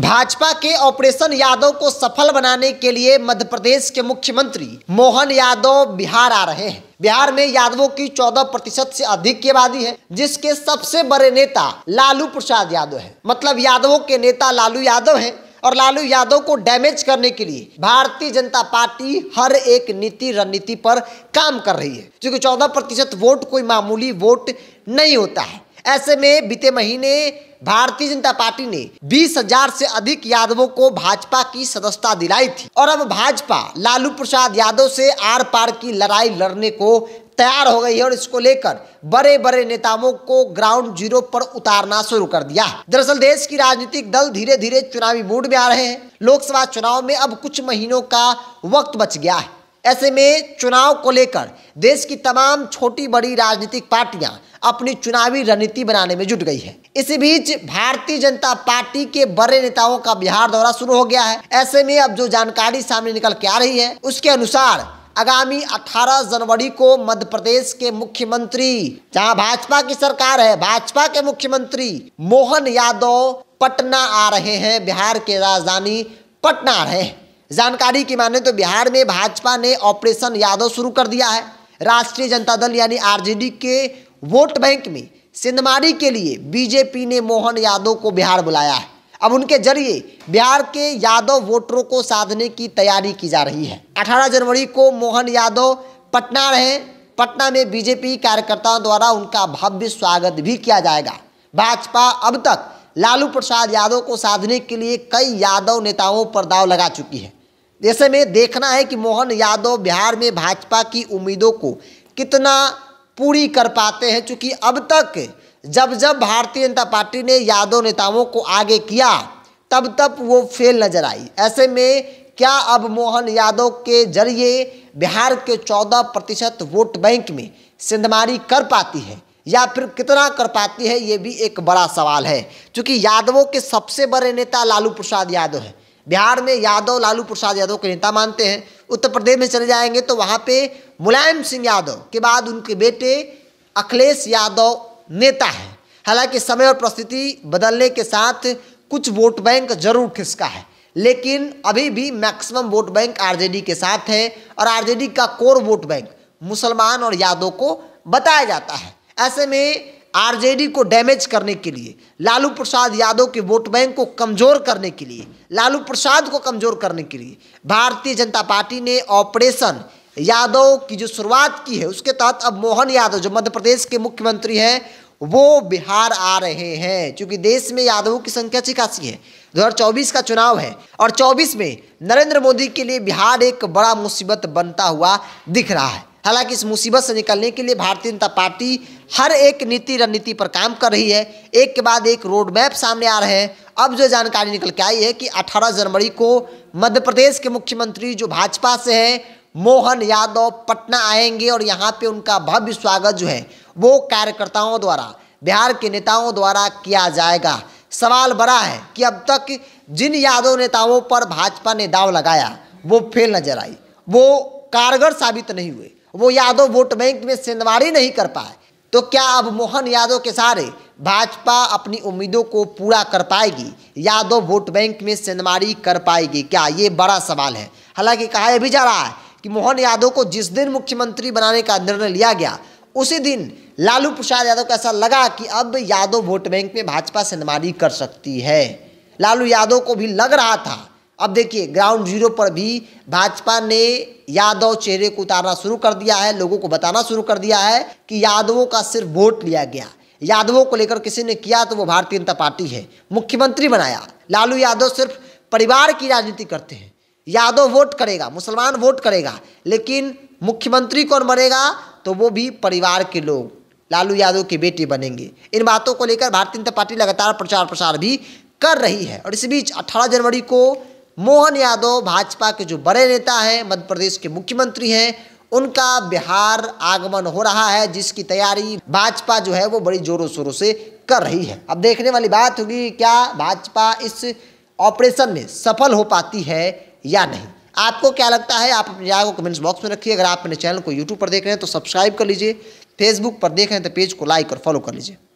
भाजपा के ऑपरेशन यादव को सफल बनाने के लिए मध्य प्रदेश के मुख्यमंत्री मोहन यादव बिहार आ रहे हैं बिहार में यादवों की 14 प्रतिशत से अधिक की आबादी है जिसके सबसे बड़े नेता लालू प्रसाद यादव हैं। मतलब यादवों के नेता लालू यादव हैं और लालू यादव को डैमेज करने के लिए भारतीय जनता पार्टी हर एक नीति रणनीति पर काम कर रही है क्योंकि चौदह प्रतिशत वोट कोई मामूली वोट नहीं होता है ऐसे में बीते महीने भारतीय जनता पार्टी ने बीस हजार से अधिक यादवों को भाजपा की सदस्यता दिलाई थी और अब भाजपा लालू प्रसाद यादव से आर पार की लड़ाई लड़ने को तैयार हो गई है और इसको लेकर बड़े बड़े नेताओं को ग्राउंड जीरो पर उतारना शुरू कर दिया दरअसल देश की राजनीतिक दल धीरे धीरे चुनावी मूड में आ रहे हैं लोकसभा चुनाव में अब कुछ महीनों का वक्त बच गया है ऐसे में चुनाव को लेकर देश की तमाम छोटी बड़ी राजनीतिक पार्टियां अपनी चुनावी रणनीति बनाने में जुट गई है इसी बीच भारतीय जनता पार्टी के बड़े नेताओं का बिहार दौरा शुरू हो गया है ऐसे में अब जो जानकारी सामने निकल के आ रही है उसके अनुसार आगामी 18 जनवरी को मध्य प्रदेश के मुख्यमंत्री जहां भाजपा की सरकार है भाजपा के मुख्यमंत्री मोहन यादव पटना आ रहे हैं बिहार के राजधानी पटना आ रहे हैं जानकारी की माने तो बिहार में भाजपा ने ऑपरेशन यादव शुरू कर दिया है राष्ट्रीय जनता दल यानी आरजेडी के वोट बैंक में सिंधमारी के लिए बीजेपी ने मोहन यादव को बिहार बुलाया है अब उनके जरिए बिहार के यादव वोटरों को साधने की तैयारी की जा रही है 18 जनवरी को मोहन यादव पटना रहे पटना में बीजेपी कार्यकर्ताओं द्वारा उनका भव्य स्वागत भी किया जाएगा भाजपा अब तक लालू प्रसाद यादव को साधने के लिए कई यादव नेताओं पर दाव लगा चुकी है जैसे में देखना है कि मोहन यादव बिहार में भाजपा की उम्मीदों को कितना पूरी कर पाते हैं क्योंकि अब तक जब जब भारतीय जनता पार्टी ने यादव नेताओं को आगे किया तब तब वो फेल नजर आई ऐसे में क्या अब मोहन यादव के जरिए बिहार के 14 प्रतिशत वोट बैंक में सिंधमारी कर पाती है या फिर कितना कर पाती है ये भी एक बड़ा सवाल है क्योंकि यादवों के सबसे बड़े नेता लालू प्रसाद यादव हैं बिहार में यादव लालू प्रसाद यादव के नेता मानते हैं उत्तर प्रदेश में चले जाएंगे तो वहाँ पे मुलायम सिंह यादव के बाद उनके बेटे अखिलेश यादव नेता है हालांकि समय और परिस्थिति बदलने के साथ कुछ वोट बैंक जरूर खिसका है लेकिन अभी भी मैक्सिमम वोट बैंक आरजेडी के साथ है और आरजेडी का कोर वोट बैंक मुसलमान और यादव को बताया जाता है ऐसे में आरजेडी को डैमेज करने के लिए लालू प्रसाद यादव के वोट बैंक को कमज़ोर करने के लिए लालू प्रसाद को कमज़ोर करने के लिए भारतीय जनता पार्टी ने ऑपरेशन यादव की जो शुरुआत की है उसके तहत अब मोहन यादव जो मध्य प्रदेश के मुख्यमंत्री हैं वो बिहार आ रहे हैं क्योंकि देश में यादवों की संख्या छिकासी है 2024 का चुनाव है और 24 में नरेंद्र मोदी के लिए बिहार एक बड़ा मुसीबत बनता हुआ दिख रहा है हालांकि इस मुसीबत से निकलने के लिए भारतीय जनता पार्टी हर एक नीति रणनीति पर काम कर रही है एक के बाद एक रोड मैप सामने आ रहे हैं अब जो जानकारी निकल के आई है कि 18 जनवरी को मध्य प्रदेश के मुख्यमंत्री जो भाजपा से हैं मोहन यादव पटना आएंगे और यहाँ पे उनका भव्य स्वागत जो है वो कार्यकर्ताओं द्वारा बिहार के नेताओं द्वारा किया जाएगा सवाल बड़ा है कि अब तक जिन यादव नेताओं पर भाजपा ने दाव लगाया वो फेल नजर आई वो कारगर साबित नहीं हुए वो यादव वोट बैंक में सेंधमारी नहीं कर पाए तो क्या अब मोहन यादव के सहारे भाजपा अपनी उम्मीदों को पूरा कर पाएगी यादव वोट बैंक में सेंधमारी कर पाएगी क्या ये बड़ा सवाल है हालांकि कहा यह भी जा रहा है कि मोहन यादव को जिस दिन मुख्यमंत्री बनाने का निर्णय लिया गया उसी दिन लालू प्रसाद यादव को ऐसा लगा कि अब यादव वोट बैंक में भाजपा सेंधमारी कर सकती है लालू यादव को भी लग रहा था अब देखिए ग्राउंड जीरो पर भी भाजपा ने यादव चेहरे को उतारना शुरू कर दिया है लोगों को बताना शुरू कर दिया है कि यादवों का सिर्फ वोट लिया गया यादवों को लेकर किसी ने किया तो वो भारतीय जनता पार्टी है मुख्यमंत्री बनाया लालू यादव सिर्फ परिवार की राजनीति करते हैं यादव वोट करेगा मुसलमान वोट करेगा लेकिन मुख्यमंत्री कौन बनेगा तो वो भी परिवार के लोग लालू यादव के बेटे बनेंगे इन बातों को लेकर भारतीय जनता पार्टी लगातार प्रचार प्रसार भी कर रही है और इस बीच 18 जनवरी को मोहन यादव भाजपा के जो बड़े नेता हैं मध्य प्रदेश के मुख्यमंत्री हैं उनका बिहार आगमन हो रहा है जिसकी तैयारी भाजपा जो है वो बड़ी जोरों शोरों से कर रही है अब देखने वाली बात होगी क्या भाजपा इस ऑपरेशन में सफल हो पाती है या नहीं आपको क्या लगता है आप अपनी राय को कमेंट्स बॉक्स में रखिए अगर आप अपने चैनल को यूट्यूब पर देख रहे हैं तो सब्सक्राइब कर लीजिए फेसबुक पर देख रहे हैं तो पेज को लाइक और फॉलो कर लीजिए